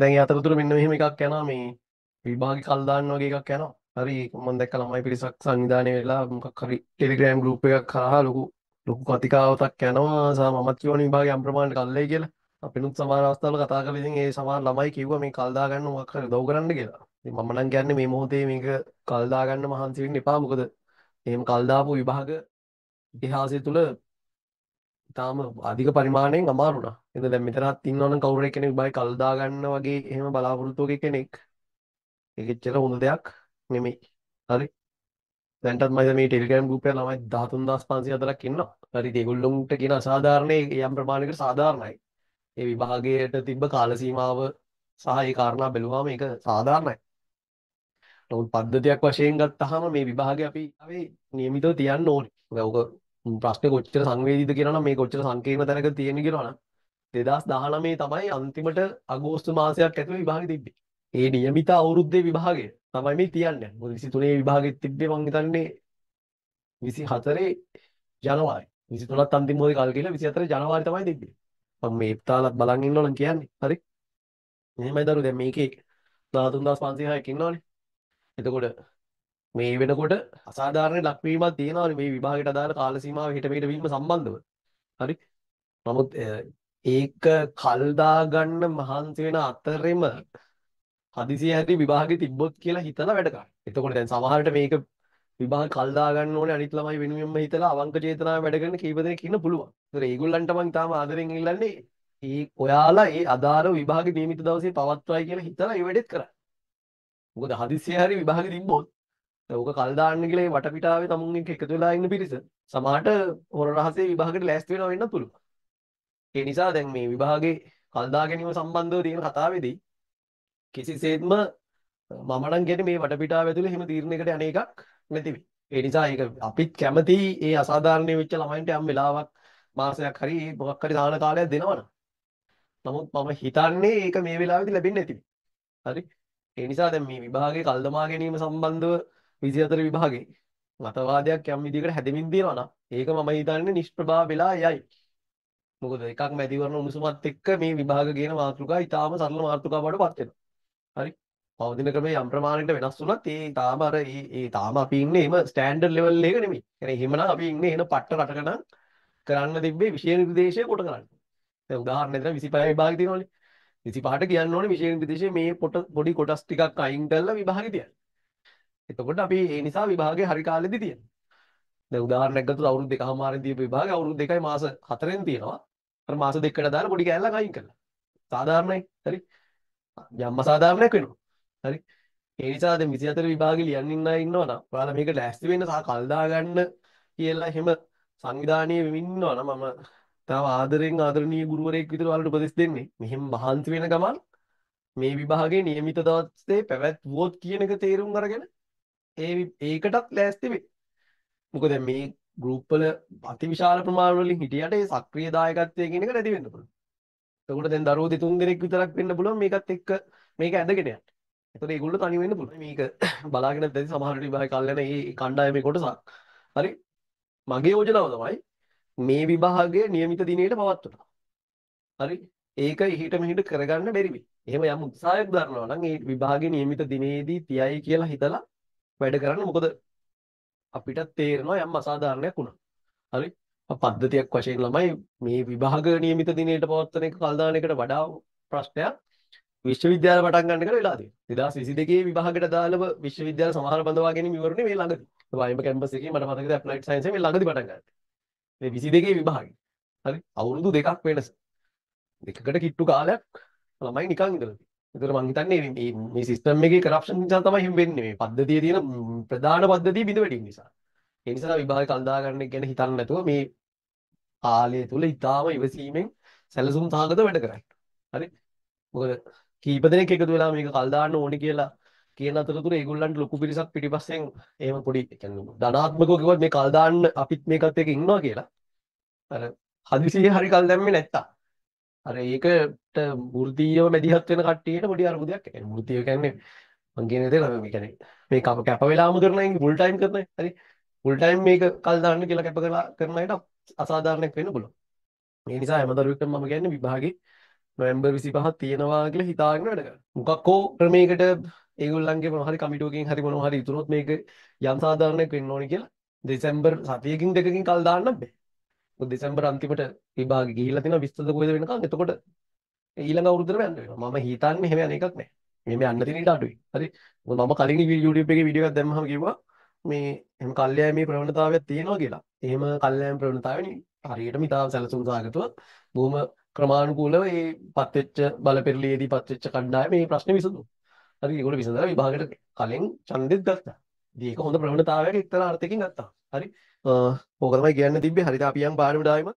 දැන් ඒ අතරතුර මෙන්න මෙහෙම එකක් යනවා මේ විභාග කල් දාන්න වගේ එකක් යනවා හරි මම දැක්ක ළමයි පිරිසක් සංවිධානය වෙලා මොකක් හරි ටෙලිග්‍රෑම් ගෲප් එකක් කරා ලොකු ලොකු කතිකාවතක් යනවා සහ මමත් කියවන විභාගේ යම් ප්‍රමාණයට කල්ලයි කියලා අපිනුත් සමහර අවස්ථාවල කතා කරලා ඉතින් ඒ සමහර ළමයි කිව්වා මේ කල් දාගන්න මොකක් හරි උදව් කරන්න කියලා ඉතින් මම නම් කියන්නේ මේ මොහොතේ මේක කල් දාගන්න මහන්සි වෙන්න එපා මොකද එහෙම කල් දාපු විභාග ඉතිහාසය තුළ ඉතාලම අධික පරිමාණයෙන් අමාරුනා එද දැ මෙතරත් ඉන්නවන කවුර කෙනෙක් බයි කල්දා ගන්න වගේ එහෙම බලාපොරොත්තුවක කෙනෙක් එකච්චර හොඳ දෙයක් නෙමෙයි හරි දැන්ටත් මම මේ ටෙලිග්‍රෑම් ගෲප් එකේ ළමයි 13500 අතරක් ඉන්නවා. හරි ඒගොල්ලොන්ට කියන අසාධාරණේ යම් ප්‍රමාණයකට සාධාරණයි. ඒ විභාගයට තිබ්බ කාල සීමාව සහ ඒ කාරණා බැලුවාම ඒක සාධාරණයි. නමුත් පද්ධතියක් වශයෙන් ගත්තාම මේ විභාගය අපි ආවේ નિયમિતව තියන්න ඕනේ. ඒක ප්‍රශ්නේ කොච්චර සංවේදීද කියලා නම් මේ කොච්චර සංකීර්ණ තැනක තියෙන කියලා නම් 2019 තමයි අන්තිමට අගෝස්තු මාසයක් ඇතුළේ විභාගෙ තිබ්බේ. ඒ નિયમિત අවුරුද්දේ විභාගය තමයි මේ තියන්නේ. මොකද 23 විභාගෙත් තිබ්බේ මං හිතන්නේ 24 ජනවාරි. 23ත් අන්තිම මොහොතේ කල් කියලා 24 ජනවාරි තමයි තිබ්බේ. මම මේ ඉප්තාලත් බලන් ඉන්නවනම් කියන්නේ. හරි. එහෙමයි දරුවෝ දැන් මේකේ 13506ක් ඉන්නවනේ. එතකොට මේ වෙනකොට අසාධාරණ ලක්වීමක් තියෙනවා මේ විභාගයට අදාළ කාල සීමාව හිට මෙහෙට වීම සම්බන්ධව. හරි. නමුත් ඒක කල් ගන්න මහන්සි වෙන අතරෙම හදිසිය හැටි විභාගේ තිබ්බොත් කියලා හිතලා වැඩ කරන්න. එතකොට දැන් සමහරට මේක විභාග කල් දා ගන්න ඕනේ අනිත් ළමයි වෙනුවෙන්ම හිතලා අවංක චේතනාව වැඩ කරන කීප දෙනෙක් ඉන්න පුළුවන්. ඒතර ඒගොල්ලන්ට මම තාම ආදරෙන් ඉල්ලන්නේ ඒ ඔයාලා ඒ අදාළ විභාගේ නියමිත දවසේ පවත්වයි කියලා හිතලා ඒ වැඩෙත් කරන්න. මොකද හදිසිය හැරි විභාගේ තිබ්බොත් ඕක කල් දාන්න කියලා වටපිටාවේ තමුන් එක්ක එකතු වෙලා ඉන්න පිරිස සමහරට හොර රහසේ විභාගෙට ලෑස්ති වෙනවා වෙන්නත් පුළුවන්. ඒ නිසා දැන් මේ විභාගේ කල් දා ගැනීම සම්බන්ධව තියෙන කතාවේදී කිසිසේත්ම මම නම් කියන්නේ මේ වටපිටාව ඇතුලේ හිම තීරණයකට යන එකක් නැති වෙයි. ඒ නිසා ඒක අපිත් කැමති ඒ අසාධාරණ වෙච්ච ළමයින්ට යම් වෙලාවක් මාසයක් හරි මොකක් හරි දාන කාලයක් දෙනවනම්. නමුත් මම හිතන්නේ ඒක මේ වෙලාවේදී ලැබෙන්නේ නැති වෙයි. හරි. ඒ නිසා දැන් මේ විභාගේ කල්දමා ගැනීම සම්බන්ධව 24 විභාගේ මතවාදයක් යම් විදිහකට හැදෙමින් දිනවා නම් ඒක මම හිතන්නේ නිෂ්ප්‍රභා වෙලා යයි. මොකද එකක් මැදිවරණ උණුසුමත් එක්ක මේ විභාග කියන මාතෘකාව ඊටාම සරල මාතෘකාවක් බවට පත් වෙනවා. හරි. පවතින ක්‍රමය යම් ප්‍රමාණයකට වෙනස් වුණත් ඒ තාම අර ඒ ඒ තාම අපි ඉන්නේ එහෙම ස්ටෑන්ඩඩ් ලෙවල් එක නෙමෙයි. يعني එහෙමනම් අපි ඉන්නේ එන පට්ට රටක නම් කරන්න තිබ්බේ විෂය නිර්දේශය කොට කරන්න. දැන් උදාහරණයක් දෙනවා 25 විභාග තියෙනවනේ. 25ට කියන්න ඕනේ විෂය නිර්දේශයේ මේ පොඩි කොටස් ටිකක් අයින් කරලා විභාගෙ තියන්න. එතකොට අපි ඒ නිසා විභාගේ හරි කාලෙදි තියෙනවා. දැන් උදාහරණයක් ගත්තොත් අවුරුදු දෙකමාරෙන් දීපු විභාගේ අවුරුදු දෙකයි මාස හතරෙන් තියෙනවා. අර මාස දෙකකට දාලා පොඩි කෑල්ලක් අයින් කරලා. සාධාරණයි. හරි. යම්ම සාධාරණයක් වෙනවා. හරි. ඒ නිසා දැන් 24 විභාගෙ ලියන්න ඉන්න අය ඉන්නවා නම් ඔයාලා මේක ලෑස්ති වෙන්න සහ කල් දා ගන්න කියලා එහෙම සංවිධානීය වෙමින් ඉන්නවා නම් මම තව ආදරෙන් ආදරණීය ගුරුවරයෙක් විතර ඔයාලට උපදෙස් දෙන්නේ. මෙහෙම මහන්සි වෙන ගමන් මේ විභාගයේ નિયમિત දවසේ පැවැත්වුවොත් කියන එක තේරුම් අරගෙන ඒ ඒකටත් ලෑස්ති වෙයි. මොකද මේ ගෲප් වල අතිවිශාල ප්‍රමාණ වලින් හිටියට ඒ සක්‍රීය දායකත්වය කියන එක නැති වෙන්න පුළුවන්. එතකොට දැන් දරුවෝ දෙතුන් දෙනෙක් විතරක් වෙන්න පුළුවන් මේකත් එක්ක මේක ඇදගෙන යන්න. එතකොට ඒගොල්ලෝ තනි වෙන්න පුළුවන්. මේක බලාගෙන දැන් සමහර විභාග කල්යන මේ කණ්ඩායමේ කොටසක්. හරි. මගේ යෝජනාව තමයි මේ විභාගය નિયમિત දිනේට පවත්වනවා. හරි. ඒක හිට මෙහිට කරගන්න බැරි වෙයි. එහෙම යම් උත්සාහයක් දරනවා නම් ඒ විභාගයේ નિયમિત දිනේදී තියයි කියලා හිතලා වැඩ කරන්න මොකද අපිට තේරෙනවා යම් අසාධාරණයක් වුණා. හරි. පද්ධතියක් වශයෙන් ළමයි මේ විභාග නියමිත දිනයට පවත්වන එක කල්දාන එකට වඩා ප්‍රශ්නයක් විශ්වවිද්‍යාල පටන් ගන්න කල වෙලා තියෙනවා. 2022 විභාගයට දාලව විශ්වවිද්‍යාල සමහර බඳවා ගැනීම ඉවරනේ මේ ළඟදී. වයිම කැම්පස් එකේ මට මතකද ඇප්ලයිඩ් සයන්ස් මේ ළඟදී පටන් ගන්න. මේ 22 විභාගේ. හරි. අවුරුදු දෙකක් වෙනස. දෙකකට කිට්ටු කාලයක් ළමයි නිකන් ඉඳලා ඒතර මං හිතන්නේ මේ මේ සිස්ටම් එකේ කරප්ෂන් නිසා තමයි එහෙම වෙන්නේ. මේ පද්ධතියේ තියෙන ප්‍රධාන පද්ධතිය බිඳ වැටීම නිසා. ඒ නිසා විභාග කල්දා ගන්න එක ගැන හිතන්න නැතුව මේ කාලය තුල ඉතාම ඉවසීමෙන් සැලසුම් සහගත වැඩ කරන්න. හරි? මොකද කීප දෙනෙක් එකතු වෙලා මේක කල් දාන්න ඕනේ කියලා කියන අතරතුර ඒගොල්ලන්ට ලොකු පිරිසක් පිටිපස්සෙන් එහෙම පොඩි කියන්නේ ධනාත්මකව කිව්වොත් මේ කල් දාන්න අපිත් මේකත් එක්ක ඉන්නවා කියලා අර හදිසියේ හරි කල් දැම්මේ නැත්තා අර ඒකට වෘත්තීයව මැදිහත් වෙන කට්ටියට පොඩි අරමුදයක් එනවා. වෘත්තීය කියන්නේ මං කියන දේ ළම කියන්නේ මේ කප කැප වෙලාම කරන අය ෆුල් ටයිම් කරන අය හරි ෆුල් ටයිම් මේක කල් දාන්න කියලා කැප කරලා කරන අයට අසාධාරණයක් වෙන්න පුළුවන්. මේ නිසා හැම දරුවෙක්ට මම කියන්නේ විභාගේ නොවැම්බර් 25 තියෙනවා කියලා හිතාගෙන වැඩ කරන්න. මොකක් හෝ ක්‍රමයකට ඒගොල්ලන්ගේ මොන හරි කමිටුවකින් හරි මොනවා හරි ඉතුනොත් මේක යම් සාධාරණයක් වෙන්න ඕනේ කියලා දෙසැම්බර් සතියකින් දෙකකින් කල් දාන්න බෑ. දෙසැම්බර් අන්තිමට විභාගෙ ගිහිල්ලා තිනවා 20ද කොහෙද වෙනකන්. එතකොට ඊළඟ අවුරුද්දටම යන්න වෙනවා. මම හිතන්නේ එහෙම යන එකක් නෑ. මේ මේ යන්න තියෙන ඊට අඩුයි. හරි. මම කලින් YouTube එකේ වීඩියෝ එකක් දැම්මම කිව්වා මේ එහෙම කල්යය මේ ප්‍රවණතාවයක් තියෙනවා කියලා. එහෙම කල්යයන් ප්‍රවණතාවනි හරියටම ඉතාම සැලසුම් සහගතව බොහොම ක්‍රමානුකූලව මේ පත්වෙච්ච බලපෙරළියේදී පත්වෙච්ච කණ්ඩායම මේ ප්‍රශ්නේ විසඳුවා. හරි ඒගොල්ලෝ විසඳලා විභාගයට කලින් ඡන්දෙත් ගත්තා. ඉතින් ඒක හොඳ ප්‍රවණතාවයක් එක්තරා අර්ථයකින් ගත්තා. හරි. ඕක තමයි කියන්න තිබ්බේ හරිද අපි යන් පාඩමට ආයෙම